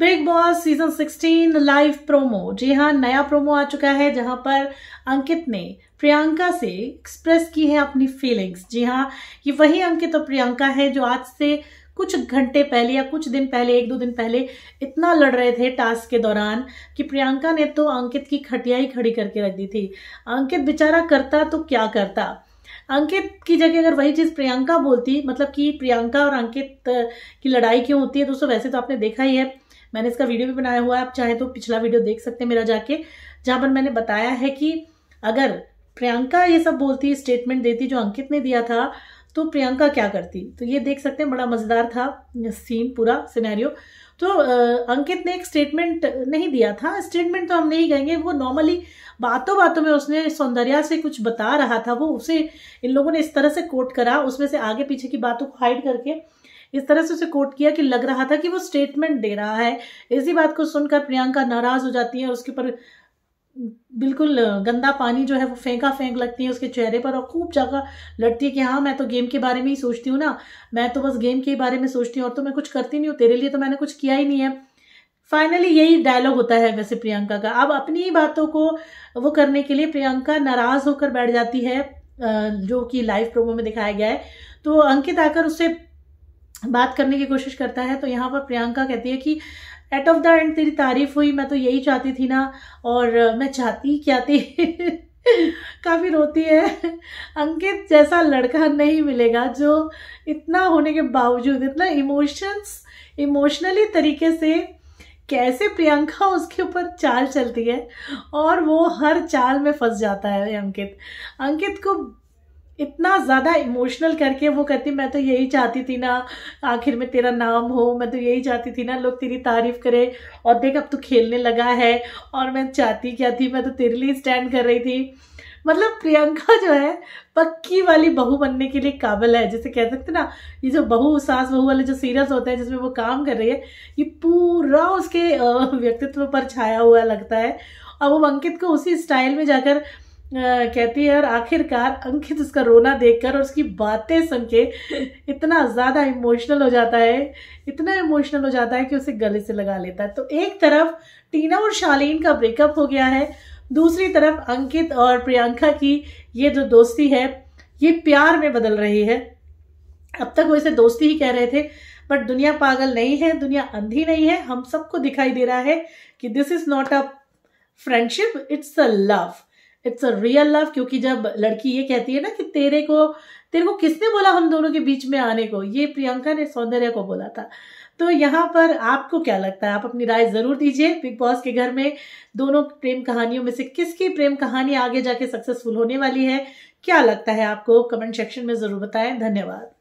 big Boss season 16 live promo जी हाँ नया प्रोमो आ चुका है जहां पर अंकित ने प्रियंका से एक्सप्रेस की है अपनी फीलिंग्स जी हाँ ये वही अंकित और प्रियंका है जो आज से कुछ घंटे पहले या कुछ दिन पहले एक दो दिन पहले इतना लड़ रहे थे टास्क के दौरान कि प्रियंका ने तो अंकित की खटिया ही खड़ी करके रख दी थी अंकित बेचारा करता तो क्या करता अंकित की जगह अगर वही चीज़ प्रियंका बोलती मतलब कि प्रियंका और अंकित की लड़ाई क्यों होती है दोस्तों वैसे तो आपने देखा ही है मैंने इसका वीडियो भी बनाया हुआ है आप चाहे तो पिछला वीडियो देख सकते हैं मेरा जाके जहाँ पर मैंने बताया है कि अगर प्रियंका ये सब बोलती स्टेटमेंट देती जो अंकित ने दिया था तो प्रियंका क्या करती तो ये देख सकते हैं बड़ा मज़ेदार था सीन पूरा सिनेरियो तो अंकित ने एक स्टेटमेंट नहीं दिया था स्टेटमेंट तो हम नहीं कहेंगे वो नॉर्मली बातों बातों में उसने सौंदर्या से कुछ बता रहा था वो उसे इन लोगों ने इस तरह से कोट करा उसमें से आगे पीछे की बातों को हाइड करके इस तरह से उसे कोट किया कि लग रहा था कि वो स्टेटमेंट दे रहा है इसी बात को सुनकर प्रियंका नाराज हो जाती है उसके ऊपर बिल्कुल गंदा पानी जो है वो फेंका फेंक लगती है उसके चेहरे पर और खूब जगह लड़ती है कि हाँ मैं तो गेम के बारे में ही सोचती हूँ ना मैं तो बस गेम के बारे में सोचती हूँ और तो मैं कुछ करती नहीं हूँ तेरे लिए तो मैंने कुछ किया ही नहीं है फाइनली यही डायलॉग होता है वैसे प्रियंका का अब अपनी ही बातों को वो करने के लिए प्रियंका नाराज होकर बैठ जाती है जो कि लाइव प्रोमो में दिखाया गया है तो अंकित आकर उससे बात करने की कोशिश करता है तो यहाँ पर प्रियंका कहती है कि एट ऑफ द एंड तेरी तारीफ हुई मैं तो यही चाहती थी ना और मैं चाहती क्या थी काफ़ी रोती है अंकित जैसा लड़का नहीं मिलेगा जो इतना होने के बावजूद इतना इमोशंस इमोशनली तरीके से कैसे प्रियंका उसके ऊपर चाल चलती है और वो हर चाल में फंस जाता है अंकित अंकित को इतना ज़्यादा इमोशनल करके वो कहती मैं तो यही चाहती थी ना आखिर में तेरा नाम हो मैं तो यही चाहती थी ना लोग तेरी तारीफ़ करें और देख अब तू खेलने लगा है और मैं चाहती क्या थी मैं तो तेरे लिए स्टैंड कर रही थी मतलब प्रियंका जो है पक्की वाली बहू बनने के लिए काबिल है जैसे कह सकते ना ये जो बहू सास बहू वाले जो सीरियस होते हैं जिसमें वो काम कर रही है ये पूरा उसके व्यक्तित्व पर छाया हुआ लगता है और वो अंकित को उसी स्टाइल में जाकर कहती है और आखिरकार अंकित उसका रोना देखकर और उसकी बातें सुन के इतना ज़्यादा इमोशनल हो जाता है इतना इमोशनल हो जाता है कि उसे गले से लगा लेता है तो एक तरफ टीना और शालीन का ब्रेकअप हो गया है दूसरी तरफ अंकित और प्रियंका की ये जो दोस्ती है ये प्यार में बदल रही है अब तक वो इसे दोस्ती ही कह रहे थे बट दुनिया पागल नहीं है दुनिया अंधी नहीं है हम सबको दिखाई दे रहा है कि this is not a friendship it's a love it's a real love क्योंकि जब लड़की ये कहती है ना कि तेरे को तेरे को किसने बोला हम दोनों के बीच में आने को ये प्रियंका ने सौंदर्य को बोला था तो यहाँ पर आपको क्या लगता है आप अपनी राय जरूर दीजिए बिग बॉस के घर में दोनों प्रेम कहानियों में से किसकी प्रेम कहानी आगे जाके सक्सेसफुल होने वाली है क्या लगता है आपको कमेंट सेक्शन में जरूर बताएं धन्यवाद